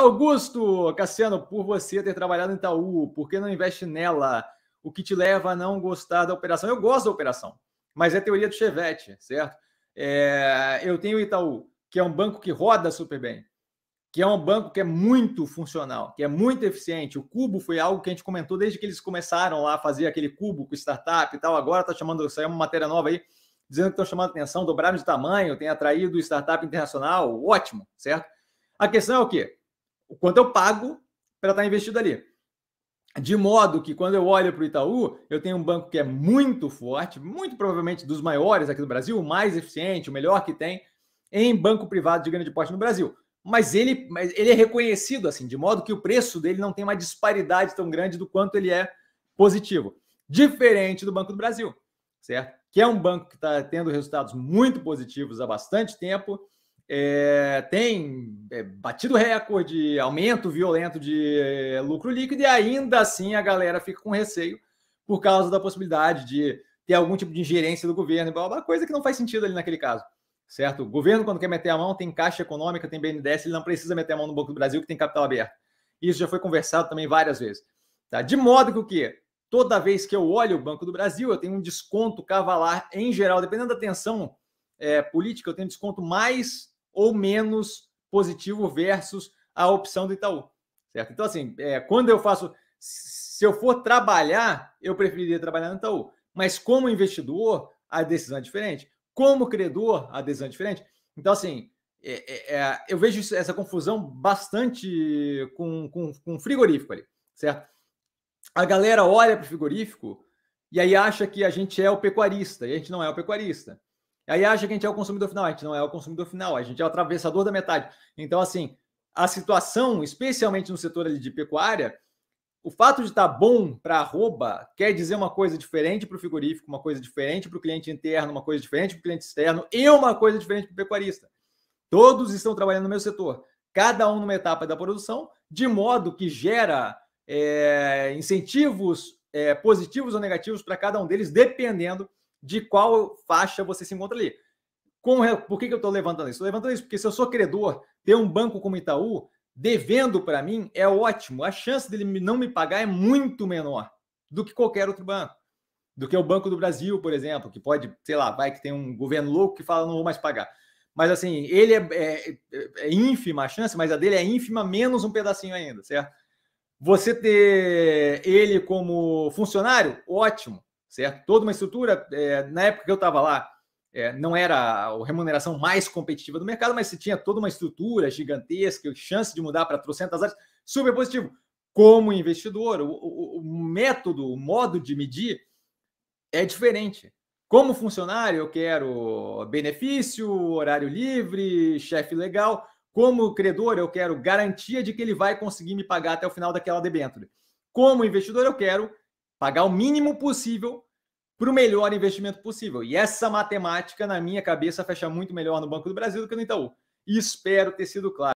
Augusto Cassiano, por você ter trabalhado em Itaú, por que não investe nela? O que te leva a não gostar da operação? Eu gosto da operação, mas é teoria do Chevette, certo? É, eu tenho o Itaú, que é um banco que roda super bem, que é um banco que é muito funcional, que é muito eficiente. O cubo foi algo que a gente comentou desde que eles começaram lá a fazer aquele cubo com startup e tal. Agora está chamando, saiu uma matéria nova aí, dizendo que estão chamando atenção, dobraram de tamanho, tem atraído startup internacional. Ótimo, certo? A questão é o quê? o quanto eu pago para estar tá investido ali. De modo que quando eu olho para o Itaú, eu tenho um banco que é muito forte, muito provavelmente dos maiores aqui do Brasil, o mais eficiente, o melhor que tem em banco privado de grande porte no Brasil. Mas ele, mas ele é reconhecido assim, de modo que o preço dele não tem uma disparidade tão grande do quanto ele é positivo. Diferente do Banco do Brasil, certo? Que é um banco que está tendo resultados muito positivos há bastante tempo, é, tem é, batido recorde, aumento violento de é, lucro líquido, e ainda assim a galera fica com receio por causa da possibilidade de ter algum tipo de ingerência do governo, uma coisa que não faz sentido ali naquele caso, certo? O governo, quando quer meter a mão, tem Caixa Econômica, tem BNDES, ele não precisa meter a mão no Banco do Brasil, que tem capital aberto. Isso já foi conversado também várias vezes. Tá? De modo que o quê? Toda vez que eu olho o Banco do Brasil, eu tenho um desconto cavalar em geral, dependendo da tensão é, política, eu tenho desconto mais ou menos positivo versus a opção do Itaú. Certo? Então, assim, é, quando eu faço. Se eu for trabalhar, eu preferiria trabalhar no Itaú. Mas como investidor, a decisão é diferente. Como credor, a decisão é diferente. Então, assim, é, é, é eu vejo essa confusão bastante com, com, com frigorífico ali, certo? A galera olha para o frigorífico e aí acha que a gente é o pecuarista, e a gente não é o pecuarista. Aí acha que a gente é o consumidor final, a gente não é o consumidor final, a gente é o atravessador da metade. Então, assim, a situação, especialmente no setor de pecuária, o fato de estar tá bom para arroba quer dizer uma coisa diferente para o frigorífico, uma coisa diferente para o cliente interno, uma coisa diferente para o cliente externo e uma coisa diferente para o pecuarista. Todos estão trabalhando no meu setor, cada um numa etapa da produção, de modo que gera é, incentivos é, positivos ou negativos para cada um deles, dependendo de qual faixa você se encontra ali. Com, por que, que eu estou levantando isso? Estou levantando isso porque se eu sou credor, ter um banco como Itaú devendo para mim é ótimo. A chance dele não me pagar é muito menor do que qualquer outro banco. Do que o Banco do Brasil, por exemplo, que pode, sei lá, vai que tem um governo louco que fala não vou mais pagar. Mas assim, ele é, é, é, é ínfima a chance, mas a dele é ínfima menos um pedacinho ainda, certo? Você ter ele como funcionário, ótimo certo? Toda uma estrutura, é, na época que eu estava lá, é, não era a remuneração mais competitiva do mercado, mas se tinha toda uma estrutura gigantesca, chance de mudar para trocentas áreas, super positivo. Como investidor, o, o, o, método, o modo de medir é diferente. Como funcionário, eu quero benefício, horário livre, chefe legal. Como credor, eu quero garantia de que ele vai conseguir me pagar até o final daquela debênture. Como investidor, eu quero Pagar o mínimo possível para o melhor investimento possível. E essa matemática, na minha cabeça, fecha muito melhor no Banco do Brasil do que no Itaú. E espero ter sido claro.